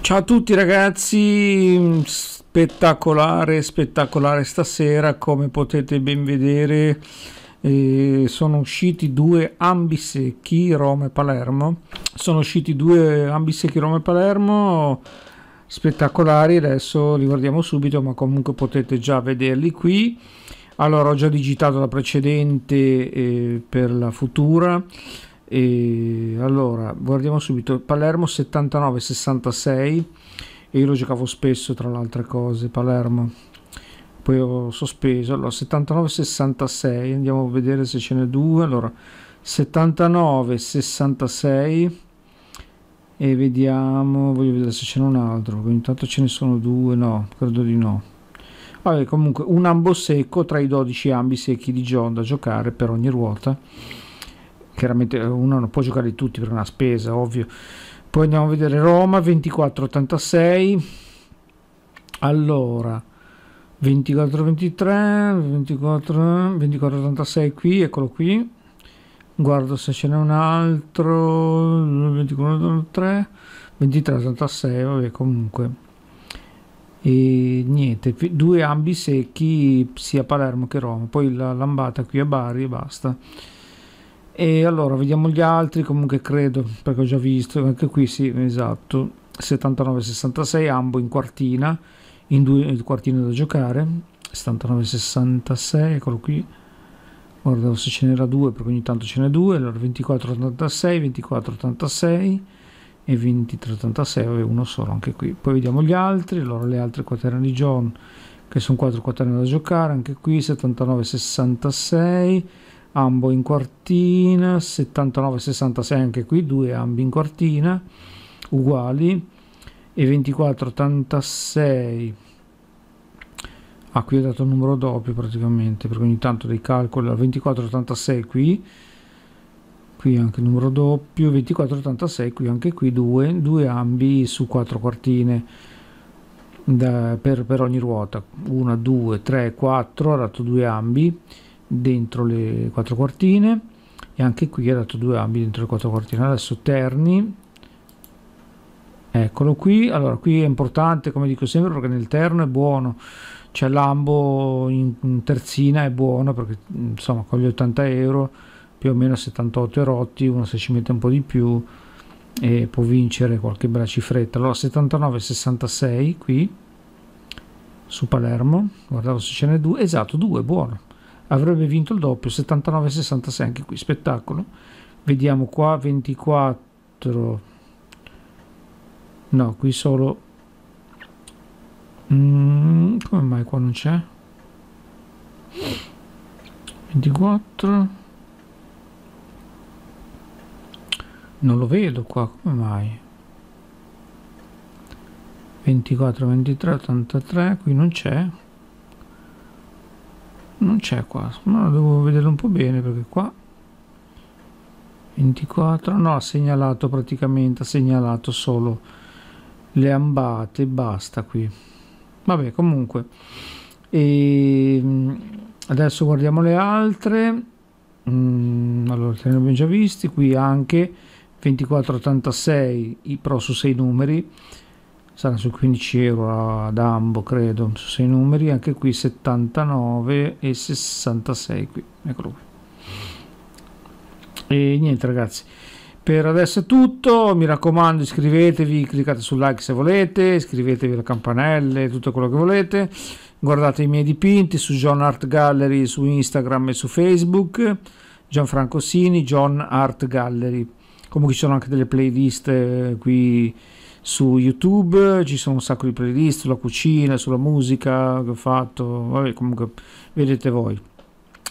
Ciao a tutti ragazzi, spettacolare, spettacolare stasera, come potete ben vedere eh, sono usciti due ambisecchi Roma e Palermo, sono usciti due ambisecchi Roma e Palermo spettacolari, adesso li guardiamo subito ma comunque potete già vederli qui, allora ho già digitato la precedente eh, per la futura, e allora, guardiamo subito. Palermo 79-66 e io lo giocavo spesso tra le altre cose, Palermo. Poi ho sospeso. Allora, 79-66, andiamo a vedere se ce n'è due. Allora, 79-66 e vediamo, voglio vedere se ce n'è un altro. Intanto ce ne sono due, no, credo di no. Vabbè, comunque un ambo secco tra i 12 ambi secchi di John da giocare per ogni ruota chiaramente eh, uno non può giocare di tutti per una spesa, ovvio. Poi andiamo a vedere Roma 24-86. Allora 24-23, 24-86 qui, eccolo qui. Guardo se ce n'è un altro. 24-23, 23-86, vabbè comunque. E niente, due ambi secchi sia Palermo che Roma. Poi la lambata qui a Bari e basta. E allora vediamo gli altri, comunque credo, perché ho già visto, anche qui sì, esatto, 79-66 ambo in quartina, in due quartine da giocare, 79-66, eccolo qui, guardavo se ce n'era due perché ogni tanto ce n'è due, allora 24-86, 24-86 e 23-86, uno solo anche qui. Poi vediamo gli altri, allora le altre quaterne di John, che sono quattro quaterne da giocare, anche qui 79-66 ambo in quartina 79 66 anche qui due ambi in quartina uguali e 24 86 ah qui ho dato il numero doppio praticamente perché ogni tanto dei calcoli 24 86 qui qui anche il numero doppio 24 86 qui anche qui due, due ambi su quattro quartine da, per, per ogni ruota 1, 2, 3, 4 ho dato due ambi dentro le quattro quartine e anche qui ha dato due ambi dentro le quattro quartine adesso terni eccolo qui allora qui è importante come dico sempre perché nel terno è buono c'è l'ambo in, terzina è buono perché insomma con gli 80 euro più o meno 78 erotti uno se ci mette un po' di più e può vincere qualche bella cifretta allora 79 66 qui su Palermo guardavo se ce n'è due esatto due buono avrebbe vinto il doppio 79-66 anche qui spettacolo vediamo qua 24 no qui solo mm, come mai qua non c'è 24 non lo vedo qua come mai 24 23 83 qui non c'è non c'è qua ma devo vederlo un po' bene perché qua 24 no ha segnalato praticamente ha segnalato solo le ambate basta qui vabbè comunque e ehm, adesso guardiamo le altre mm, allora te ne abbiamo già visti qui anche 2486 i pro su 6 numeri sarà su 15 euro ad ambo credo su sei numeri anche qui 79 e 66 qui eccolo qui e niente ragazzi per adesso è tutto mi raccomando iscrivetevi cliccate sul like se volete iscrivetevi alle campanelle tutto quello che volete guardate i miei dipinti su John Art Gallery su Instagram e su Facebook Gianfranco Sini John Art Gallery comunque ci sono anche delle playlist eh, qui su YouTube, ci sono un sacco di playlist sulla cucina, sulla musica che ho fatto, vabbè comunque vedete voi.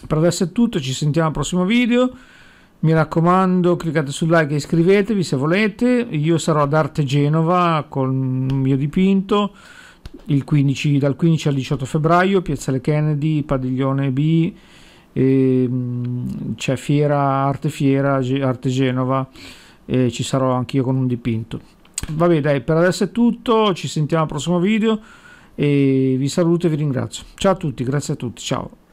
Per adesso è tutto, ci sentiamo al prossimo video, mi raccomando cliccate sul like e iscrivetevi se volete, io sarò ad Arte Genova con il mio dipinto 15, dal 15 al 18 febbraio, Piazzale Kennedy, Padiglione B, ehm, c'è Fiera, Arte Fiera, Arte Genova e ci sarò anch'io con un dipinto vabbè dai per adesso è tutto ci sentiamo al prossimo video e vi saluto e vi ringrazio ciao a tutti grazie a tutti ciao